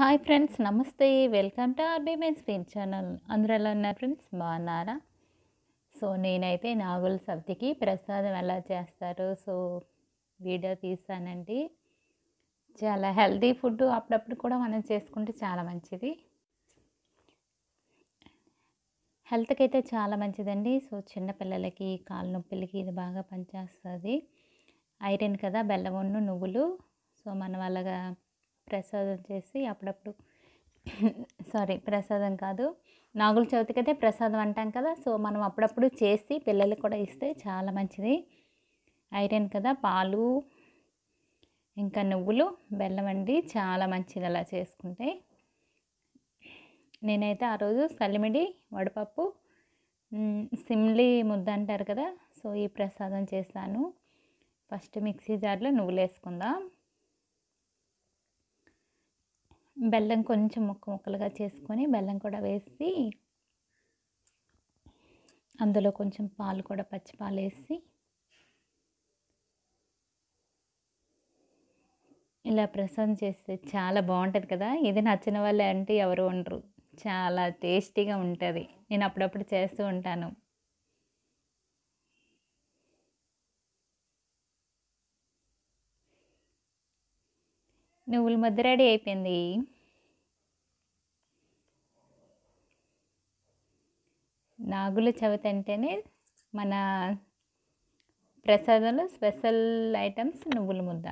hi friends నమస్తే welcome to RB my screen channel అందరూ ఎలా ఉన్నారు ఫ్రెండ్స్ బాగున్నారా సో నేనైతే నాగుల సబ్దికి ప్రసాదం ఎలా చేస్తారు సో వీడియో తీసానండి చాలా హెల్తీ ఫుడ్ అప్పుడప్పుడు కూడా మనం చేసుకుంటే చాలా మంచిది హెల్త్కి అయితే చాలా మంచిదండి సో చిన్నపిల్లలకి కాళ్ళ నొప్పిలకి ఇది బాగా పనిచేస్తుంది ఐరన్ కదా బెల్లవన్ను నువ్వులు సో మనం అలాగా ప్రసాదం చేసి అప్పుడప్పుడు సారీ ప్రసాదం కాదు నాగుల చవితికి అయితే ప్రసాదం అంటాం కదా సో మనం అప్పుడప్పుడు చేసి పిల్లలకు కూడా ఇస్తే చాలా మంచిది ఐరన్ కదా పాలు ఇంకా నువ్వులు బెల్లం అండి చాలా మంచిది అలా చేసుకుంటే నేనైతే ఆ రోజు సల్లిమిడి వడపప్పు సిమ్లి ముద్ద అంటారు కదా సో ఈ ప్రసాదం చేశాను ఫస్ట్ మిక్సీ జార్లో నువ్వులు వేసుకుందాం బెల్లం కొంచెం ముక్క ముక్కలుగా చేసుకొని బెల్లం కూడా వేసి అందులో కొంచెం పాలు కూడా పచ్చి పాలు వేసి ఇలా ప్రసాదం చేస్తే చాలా బాగుంటుంది కదా ఇది నచ్చిన వాళ్ళే అంటే ఎవరు ఉండరు చాలా టేస్టీగా ఉంటుంది నేను అప్పుడప్పుడు చేస్తూ ఉంటాను నువ్వుల ముద్ద రెడీ అయిపోయింది నాగుల చవితి అంటేనే మన ప్రసాదంలో స్పెషల్ ఐటమ్స్ నువ్వుల ముద్ద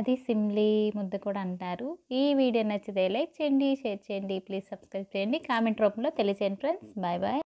అది సిమ్లీ ముద్ద కూడా అంటారు ఈ వీడియో నచ్చితే లైక్ చేయండి షేర్ చేయండి ప్లీజ్ సబ్స్క్రైబ్ చేయండి కామెంట్ రూపంలో తెలియజేయండి ఫ్రెండ్స్ బాయ్ బాయ్